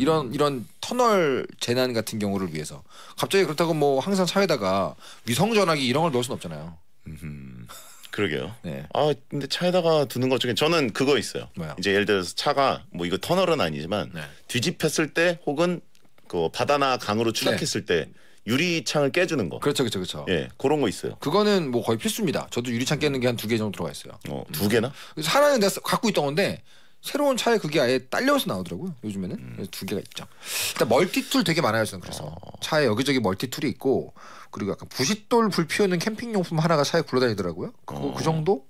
이런 이런 터널 재난 같은 경우를 위해서 갑자기 그렇다고 뭐 항상 차에다가 위성 전화기 이런 걸 넣을 순 없잖아요. 그러게요. 네. 아 근데 차에다가 두는 것 중에 저는 그거 있어요. 뭐요? 이제 예를 들어서 차가 뭐 이거 터널은 아니지만 네. 뒤집혔을 때 혹은 그 바다나 강으로 추락했을 네. 때 유리창을 깨주는 거. 그렇죠, 그렇죠, 그렇죠. 예, 그런 거 있어요. 그거는 뭐 거의 필수입니다. 저도 유리창 깨는 게 한 두 개 정도 들어가 있어요. 어, 두 개나? 그래서 하나는 내가 갖고 있던 건데 새로운 차에 그게 아예 딸려서 나오더라고요. 요즘에는 음. 두 개가 있죠. 일단 멀티툴 되게 많아요. 저는 그래서 어. 차에 여기저기 멀티툴이 있고 그리고 약간 부싯돌 불 피우는 캠핑 용품 하나가 차에 굴러다니더라고요. 그거 어. 그 정도?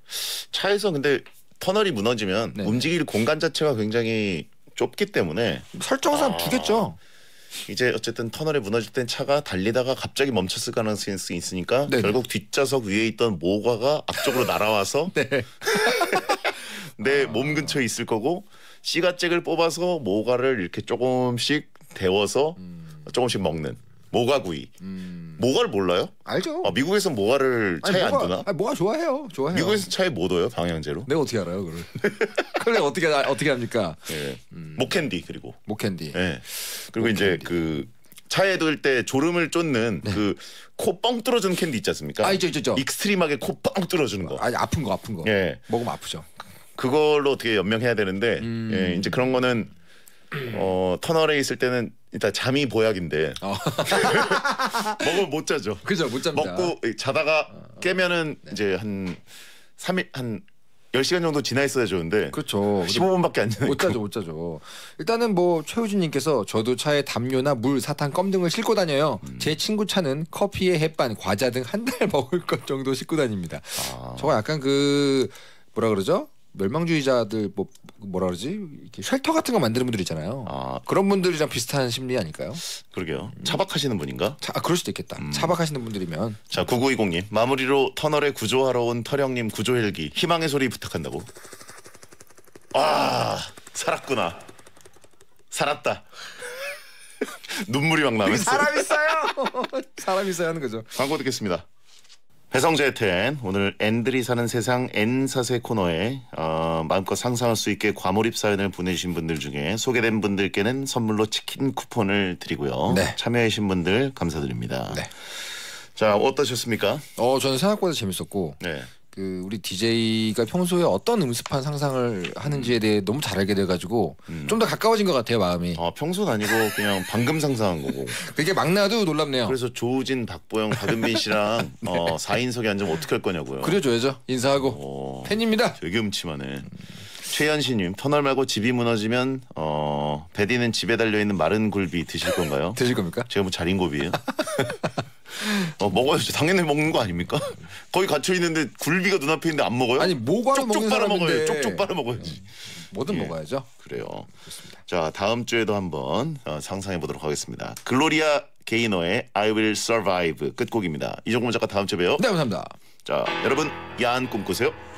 차에서 근데 터널이 무너지면 네. 움직일 공간 자체가 굉장히 좁기 때문에 설정상 아. 두 개죠. 이제 어쨌든 터널이 무너질 땐 차가 달리다가 갑자기 멈췄을 가능성이 있으니까 네네. 네. 결국 뒷좌석 위에 있던 모과가 앞쪽으로 날아와서 네. 내몸 근처에 있을 거고 씨가잭을 뽑아서 모가를 이렇게 조금씩 데워서 음. 조금씩 먹는 모가구이. 음. 모가를 몰라요? 알죠. 아, 미국에서 모가를 아니, 차가안 두나? 아니, 뭐가 좋아해요. 좋아해요. 미국에서 차에 뭐넣요 방향제로? 내가 어떻게 알아요, 그걸? 그래 어떻게 어떻게 합니까? 예. 음. 목캔디 그리고. 목캔디. 예. 그리고 목캔디. 그 차에 둘때 졸음을 쫓는 네. 그코 뻥 뚫어주는 캔디 있지 않습니까? 아 있죠 있죠 익스트림하게 코 뻥 뚫어주는 거. 아 아픈 거 아픈 거. 예. 먹으면 아프죠. 그걸로 어떻게 연명해야 되는데 음. 예, 이제 그런 거는 어 터널에 있을 때는 일단 잠이 보약인데 어. 먹으면 못 자죠. 그죠 못 잡니다. 먹고 자다가 어. 깨면은 네. 이제 한 3일 한 10시간 정도 지나 있어야 좋은데 그렇죠. 15분밖에 안 지나 못 자죠 못 자죠 일단은 뭐 최우진님께서 저도 차에 담요나 물 사탕 껌 등을 싣고 다녀요 음. 제 친구 차는 커피에 햇반 과자 등 한 달 먹을 것 정도 싣고 다닙니다 아. 저거 약간 그 뭐라 그러죠 멸망주의자들 뭐 뭐라 그러지 이렇게 쉘터 같은 거 만드는 분들 있잖아요. 아. 그런 분들이랑 비슷한 심리 아닐까요? 그러게요. 차박하시는 분인가? 차, 아, 그럴 수도 있겠다. 음. 차박하시는 분들이면 자 9920님 마무리로 터널에 구조하러 온 터령님 구조헬기 희망의 소리 부탁한다고. 아 살았구나. 살았다. 눈물이 막 나면서 사람 있어요. 사람 있어야 하는 거죠. 광고 듣겠습니다. 배성재 텐 오늘 앤들이 사는 세상 앤사세 코너에 어, 마음껏 상상할 수 있게 과몰입 사연을 보내주신 분들 중에 소개된 분들께는 선물로 치킨 쿠폰을 드리고요. 네. 참여해주신 분들 감사드립니다. 네. 자 어떠셨습니까? 어 저는 생각보다 재밌었고 네. 그 우리 DJ가 평소에 어떤 음습한 상상을 하는지에 음. 대해 너무 잘 알게 돼가지고 음. 좀더 가까워진 것 같아요 마음이. 아 평소는 아니고 그냥 방금 상상한 거고. 그게 막 나도 놀랍네요. 그래서 조우진, 박보영, 박은빈 씨랑 어, 네. 어, 4인석에 앉으면 어떻게 할 거냐고요. 그려줘야죠. 인사하고. 오, 팬입니다. 되게 음침하네. 최현신님 터널 말고 집이 무너지면 어, 베디는 집에 달려있는 마른 굴비 드실 건가요? 드실 겁니까? 제가 뭐자린굴비예요 어, 먹어야죠. 당연히 먹는 거 아닙니까? 거기 갇혀 있는데 굴비가 눈앞에 있는데 안 먹어요? 아니 뭐가로 쪽쪽 빨아 먹어요. 쪽쪽 빨아 먹어야지. 뭐든 예, 먹어야죠. 그래요. 좋습니다. 자 다음 주에도 한번 어, 상상해 보도록 하겠습니다. 글로리아 게이너의 I Will Survive 끝곡입니다. 이종범 작가 다음 주에 봬요. 네 감사합니다. 자 여러분 야한 꿈 꾸세요.